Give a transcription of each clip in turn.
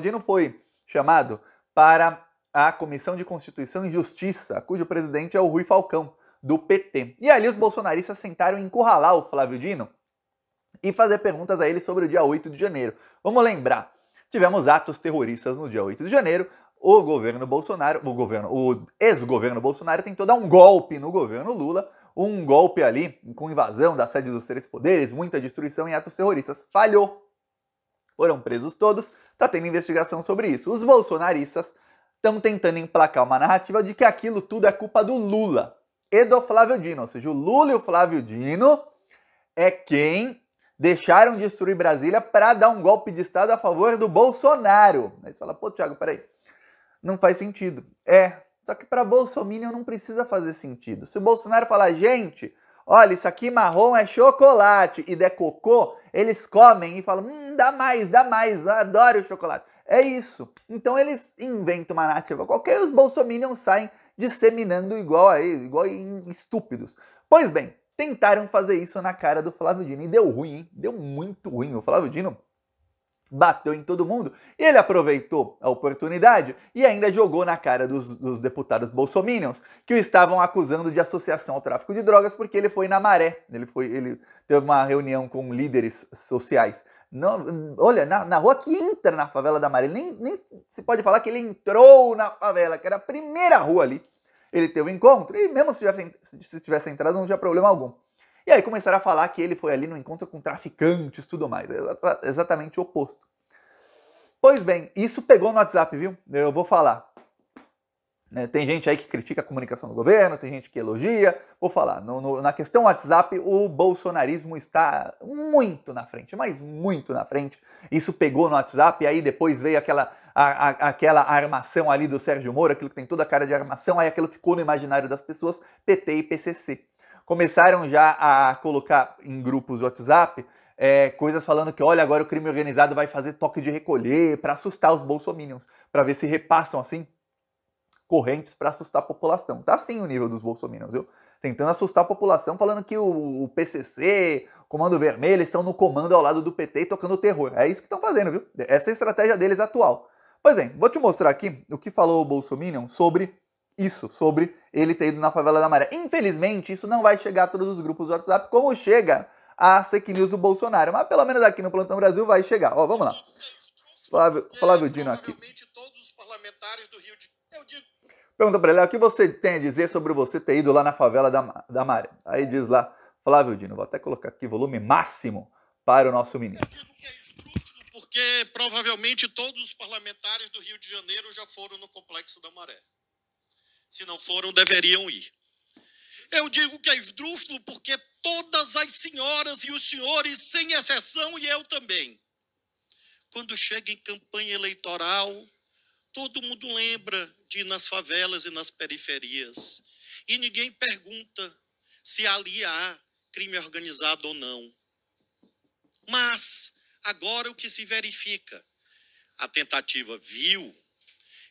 Dino foi chamado para a Comissão de Constituição e Justiça, cujo presidente é o Rui Falcão, do PT. E ali os bolsonaristas sentaram encurralar o Flávio Dino e fazer perguntas a ele sobre o dia 8 de janeiro. Vamos lembrar, tivemos atos terroristas no dia 8 de janeiro, o governo Bolsonaro, o governo, o ex-governo Bolsonaro tentou dar um golpe no governo Lula, um golpe ali com invasão da sede dos três poderes, muita destruição e atos terroristas. Falhou foram presos todos, está tendo investigação sobre isso. Os bolsonaristas estão tentando emplacar uma narrativa de que aquilo tudo é culpa do Lula e do Flávio Dino, ou seja, o Lula e o Flávio Dino é quem deixaram destruir Brasília para dar um golpe de Estado a favor do Bolsonaro. Aí você fala, pô, Thiago, peraí, não faz sentido. É, só que para Bolsonaro não precisa fazer sentido. Se o Bolsonaro falar, gente, olha, isso aqui marrom é chocolate e der é cocô, eles comem e falam, hum, dá mais, dá mais, adoro chocolate. É isso. Então eles inventam uma narrativa qualquer e os bolsominions saem disseminando igual aí, igual estúpidos. Pois bem, tentaram fazer isso na cara do Flávio Dino e deu ruim, hein? Deu muito ruim. O Flávio Dino bateu em todo mundo. E ele aproveitou a oportunidade e ainda jogou na cara dos, dos deputados bolsominions que o estavam acusando de associação ao tráfico de drogas porque ele foi na maré. Ele foi, ele teve uma reunião com líderes sociais. Não, olha, na, na rua que entra na favela da Maré, nem, nem se pode falar que ele entrou na favela, que era a primeira rua ali. Ele teve o um encontro, e mesmo se tivesse, se tivesse entrado, não tinha problema algum. E aí começaram a falar que ele foi ali no encontro com traficantes tudo mais. exatamente o oposto. Pois bem, isso pegou no WhatsApp, viu? Eu vou falar. Né, tem gente aí que critica a comunicação do governo, tem gente que elogia. Vou falar, no, no, na questão WhatsApp, o bolsonarismo está muito na frente, mas muito na frente. Isso pegou no WhatsApp, e aí depois veio aquela, a, a, aquela armação ali do Sérgio Moro, aquilo que tem toda a cara de armação, aí aquilo ficou no imaginário das pessoas, PT e PCC começaram já a colocar em grupos WhatsApp é, coisas falando que, olha, agora o crime organizado vai fazer toque de recolher para assustar os bolsominions, para ver se repassam assim correntes para assustar a população. Tá assim o nível dos bolsominions, viu? Tentando assustar a população, falando que o, o PCC, Comando Vermelho, estão no comando ao lado do PT e tocando terror. É isso que estão fazendo, viu? Essa é a estratégia deles atual. Pois bem, vou te mostrar aqui o que falou o Bolsominion sobre isso, sobre ele ter ido na favela da maré. Infelizmente, isso não vai chegar a todos os grupos do WhatsApp, como chega a fake news do Bolsonaro. Mas pelo menos aqui no Plantão Brasil vai chegar. Ó, vamos lá. Flávio, Flávio Dino aqui. Pergunta pra ele, o que você tem a dizer sobre você ter ido lá na favela da, da maré? Aí diz lá, Flávio Dino, vou até colocar aqui volume máximo para o nosso ministro. É porque provavelmente todos os parlamentares do Rio de Janeiro já foram no Complexo da Maré. Se não foram, deveriam ir. Eu digo que é esdrúxulo porque todas as senhoras e os senhores, sem exceção, e eu também, quando chega em campanha eleitoral, todo mundo lembra de ir nas favelas e nas periferias. E ninguém pergunta se ali há crime organizado ou não. Mas, agora o que se verifica? A tentativa vil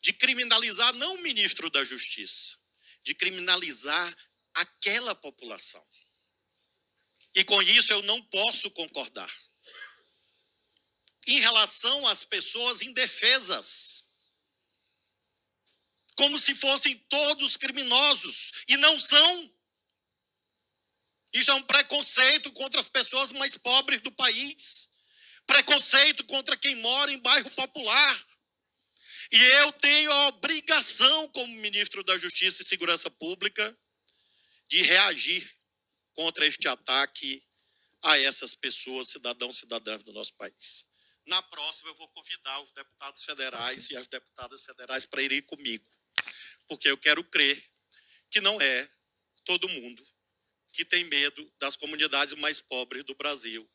de criminalizar não o ministro da Justiça, de criminalizar aquela população. E com isso eu não posso concordar. Em relação às pessoas indefesas, como se fossem todos criminosos, e não são. Isso é um preconceito contra as pessoas mais pobres do país, preconceito contra quem mora em bairro popular, e eu tenho a obrigação, como ministro da Justiça e Segurança Pública, de reagir contra este ataque a essas pessoas, cidadãos e cidadãs do nosso país. Na próxima, eu vou convidar os deputados federais e as deputadas federais para irem comigo, porque eu quero crer que não é todo mundo que tem medo das comunidades mais pobres do Brasil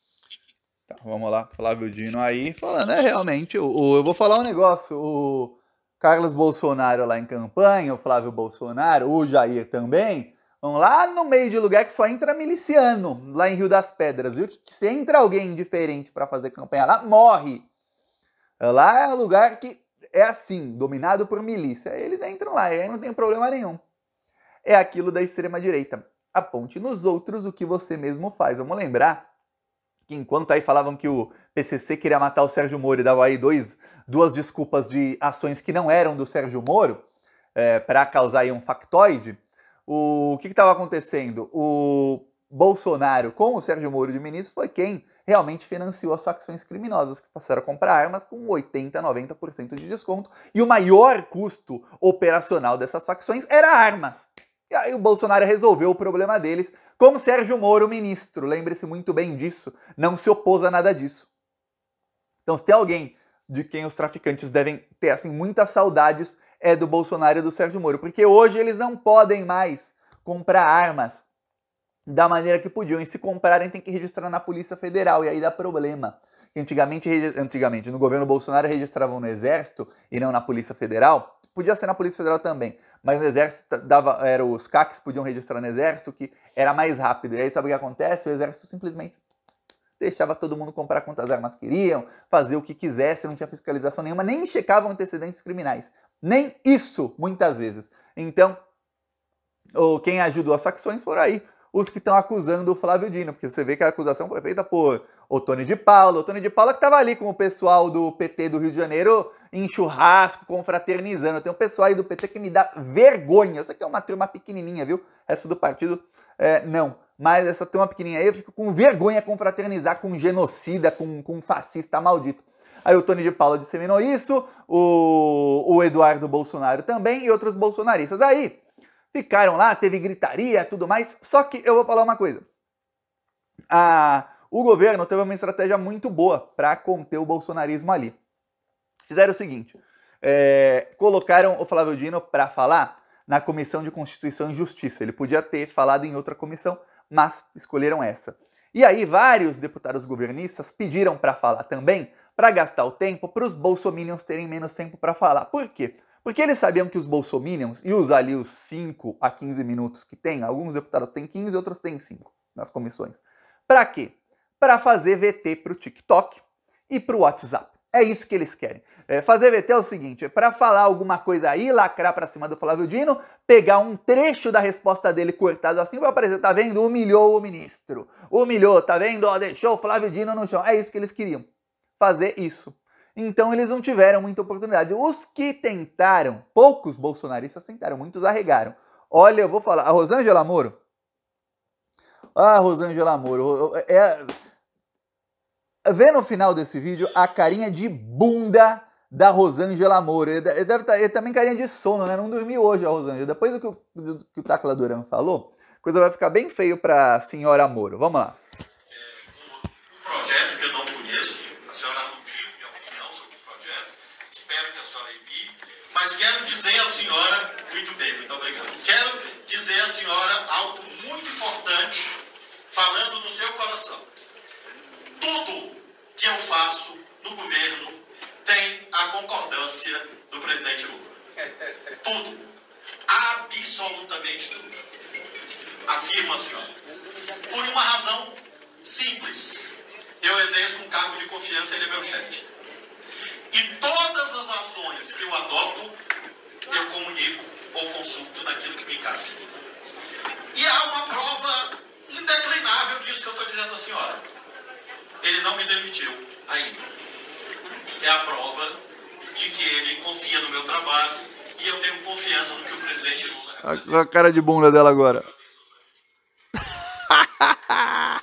Tá, vamos lá, Flávio Dino aí falando, é realmente, o, o, eu vou falar um negócio, o Carlos Bolsonaro lá em campanha, o Flávio Bolsonaro, o Jair também, vão lá no meio de lugar que só entra miliciano, lá em Rio das Pedras, viu? Que, que se entra alguém diferente para fazer campanha lá, morre. Lá é um lugar que é assim, dominado por milícia. Eles entram lá e aí não tem problema nenhum. É aquilo da extrema direita. Aponte nos outros o que você mesmo faz. Vamos lembrar que enquanto aí falavam que o PCC queria matar o Sérgio Moro e dava aí dois, duas desculpas de ações que não eram do Sérgio Moro, é, para causar aí um factoide, o que estava acontecendo? O Bolsonaro, com o Sérgio Moro de ministro, foi quem realmente financiou as facções criminosas, que passaram a comprar armas com 80%, 90% de desconto. E o maior custo operacional dessas facções era armas. E aí o Bolsonaro resolveu o problema deles, como Sérgio Moro, ministro, lembre-se muito bem disso, não se opôs a nada disso. Então, se tem alguém de quem os traficantes devem ter assim muitas saudades é do Bolsonaro e do Sérgio Moro, porque hoje eles não podem mais comprar armas da maneira que podiam, e se comprarem tem que registrar na Polícia Federal e aí dá problema. Antigamente, antigamente no governo Bolsonaro registravam no Exército e não na Polícia Federal podia ser na Polícia Federal também, mas no Exército dava, era os CACs podiam registrar no Exército, que era mais rápido. E aí sabe o que acontece? O Exército simplesmente deixava todo mundo comprar quantas armas queriam, fazer o que quisesse, não tinha fiscalização nenhuma, nem checavam antecedentes criminais. Nem isso, muitas vezes. Então, ou quem ajudou as facções foram aí os que estão acusando o Flávio Dino, porque você vê que a acusação foi feita por Otônio de Paula. Otônio de Paula que estava ali com o pessoal do PT do Rio de Janeiro em churrasco, confraternizando. Tem um pessoal aí do PT que me dá vergonha. Isso aqui é uma turma pequenininha, viu? O resto do partido, é, não. Mas essa turma pequenininha aí, eu fico com vergonha confraternizar com genocida, com, com fascista maldito. Aí o Tony de Paula disseminou isso, o, o Eduardo Bolsonaro também e outros bolsonaristas. Aí ficaram lá, teve gritaria tudo mais. Só que eu vou falar uma coisa. A, ah, o governo teve uma estratégia muito boa para conter o bolsonarismo ali fizeram o seguinte: é, colocaram o Flávio Dino para falar na Comissão de Constituição e Justiça. Ele podia ter falado em outra comissão, mas escolheram essa. E aí, vários deputados governistas pediram para falar também, para gastar o tempo, para os bolsominions terem menos tempo para falar. Por quê? Porque eles sabiam que os bolsominions, e os ali os 5 a 15 minutos que tem, alguns deputados têm 15, outros têm 5 nas comissões. Para quê? Para fazer VT para o TikTok e para o WhatsApp. É isso que eles querem. É, fazer VT é o seguinte: é para falar alguma coisa aí, lacrar para cima do Flávio Dino, pegar um trecho da resposta dele cortado assim para aparecer, tá vendo? Humilhou o ministro. Humilhou, tá vendo? Ó, deixou o Flávio Dino no chão. É isso que eles queriam. Fazer isso. Então eles não tiveram muita oportunidade. Os que tentaram, poucos bolsonaristas tentaram, muitos arregaram. Olha, eu vou falar, a Rosângela Moro. Ah, Rosângela Moro, é, é vê no final desse vídeo a carinha de bunda da Rosângela Moura. Ele, deve tá, estar também tá carinha de sono, né? Não dormiu hoje a Rosângela. Depois do que o, do, falou, a coisa vai ficar bem feio para a senhora Moro. Vamos lá. um projeto que eu não conheço, a senhora não tive minha opinião sobre o projeto. Espero que a senhora envie, mas quero dizer à senhora, muito bem, muito obrigado. Quero dizer à senhora algo muito importante, falando no seu coração. do presidente Lula. Tudo. Absolutamente tudo. Afirma a assim, senhora. Por uma razão simples. Eu exerço um cargo de confiança, ele é meu chefe. E todas as ações que eu adoto, eu comunico ou consulto naquilo que me cabe. E há uma prova indeclinável disso que eu estou dizendo à assim, senhora. Ele não me demitiu ainda. É a prova de que ele confia no meu trabalho e eu tenho confiança no que o presidente Lula. Olha a cara de bunda dela agora.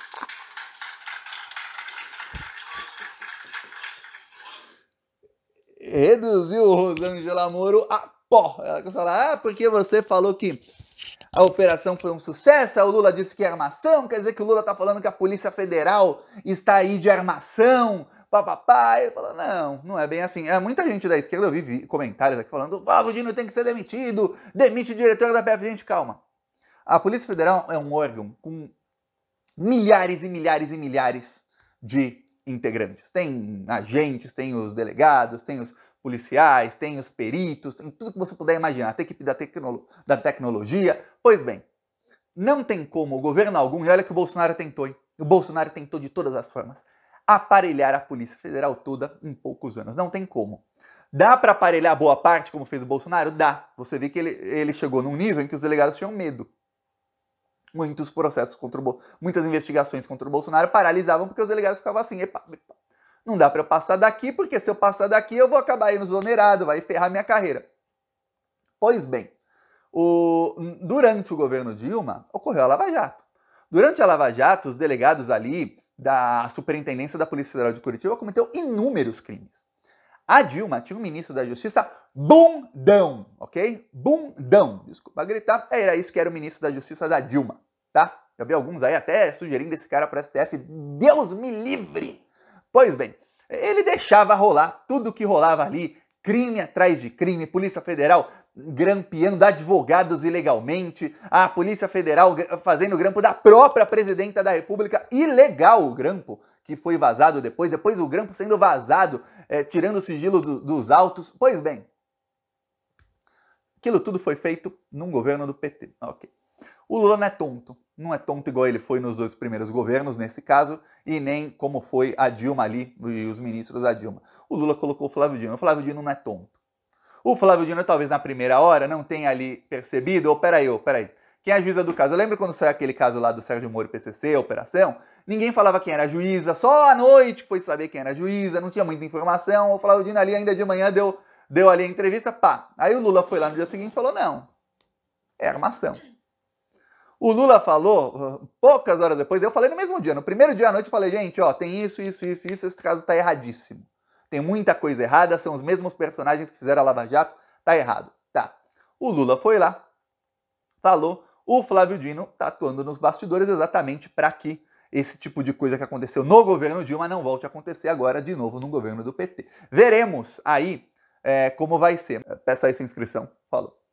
Reduziu Rosângela Moro a pó. Ela falar: ah, porque você falou que a operação foi um sucesso, o Lula disse que é armação, quer dizer que o Lula tá falando que a Polícia Federal está aí de armação, papapá. Ele falou, não, não é bem assim. É, muita gente da esquerda, eu vi comentários aqui falando, o Flávio Dino tem que ser demitido, demite o diretor da PF. Gente, calma. A Polícia Federal é um órgão com milhares e milhares e milhares de integrantes. Tem agentes, tem os delegados, tem os policiais, tem os peritos, tem tudo que você puder imaginar, tem equipe da, tecno da tecnologia. Pois bem, não tem como o governo algum, e olha que o Bolsonaro tentou, hein? o Bolsonaro tentou de todas as formas, aparelhar a Polícia Federal toda em poucos anos. Não tem como. Dá para aparelhar boa parte, como fez o Bolsonaro? Dá. Você vê que ele, ele chegou num nível em que os delegados tinham medo. Muitos processos contra o muitas investigações contra o Bolsonaro paralisavam porque os delegados ficavam assim, epa, epa, não dá para eu passar daqui, porque se eu passar daqui eu vou acabar indo exonerado, vai ferrar minha carreira. Pois bem, o, durante o governo Dilma ocorreu a Lava Jato. Durante a Lava Jato, os delegados ali da Superintendência da Polícia Federal de Curitiba cometeu inúmeros crimes. A Dilma tinha um ministro da Justiça bundão, ok? Bundão, desculpa gritar, era isso que era o ministro da Justiça da Dilma, tá? Já vi alguns aí até sugerindo esse cara para o STF, Deus me livre! Pois bem, ele deixava rolar tudo que rolava ali, crime atrás de crime, Polícia Federal grampeando advogados ilegalmente, a Polícia Federal fazendo grampo da própria presidenta da República, ilegal o grampo que foi vazado depois, depois o grampo sendo vazado, é, tirando o sigilo do, dos autos. Pois bem, aquilo tudo foi feito num governo do PT. Ok. O Lula não é tonto. Não é tonto igual ele foi nos dois primeiros governos, nesse caso, e nem como foi a Dilma ali e os ministros da Dilma. O Lula colocou o Flávio Dino. O Flávio Dino não é tonto. O Flávio Dino, talvez na primeira hora, não tenha ali percebido, ou oh, peraí, oh, peraí. Quem é a juíza do caso? Eu lembro quando saiu aquele caso lá do Sérgio Moro PCC, operação, ninguém falava quem era a juíza, só à noite foi saber quem era a juíza, não tinha muita informação, o Flávio Dino ali ainda de manhã deu, deu ali a entrevista, pá. Aí o Lula foi lá no dia seguinte e falou, não, é armação. O Lula falou, poucas horas depois, eu falei no mesmo dia, no primeiro dia à noite eu falei, gente, ó, tem isso, isso, isso, isso, esse caso tá erradíssimo tem muita coisa errada, são os mesmos personagens que fizeram a Lava Jato, tá errado. Tá. O Lula foi lá, falou, o Flávio Dino tá atuando nos bastidores exatamente para que esse tipo de coisa que aconteceu no governo Dilma não volte a acontecer agora de novo no governo do PT. Veremos aí é, como vai ser. Peça aí sua inscrição. Falou.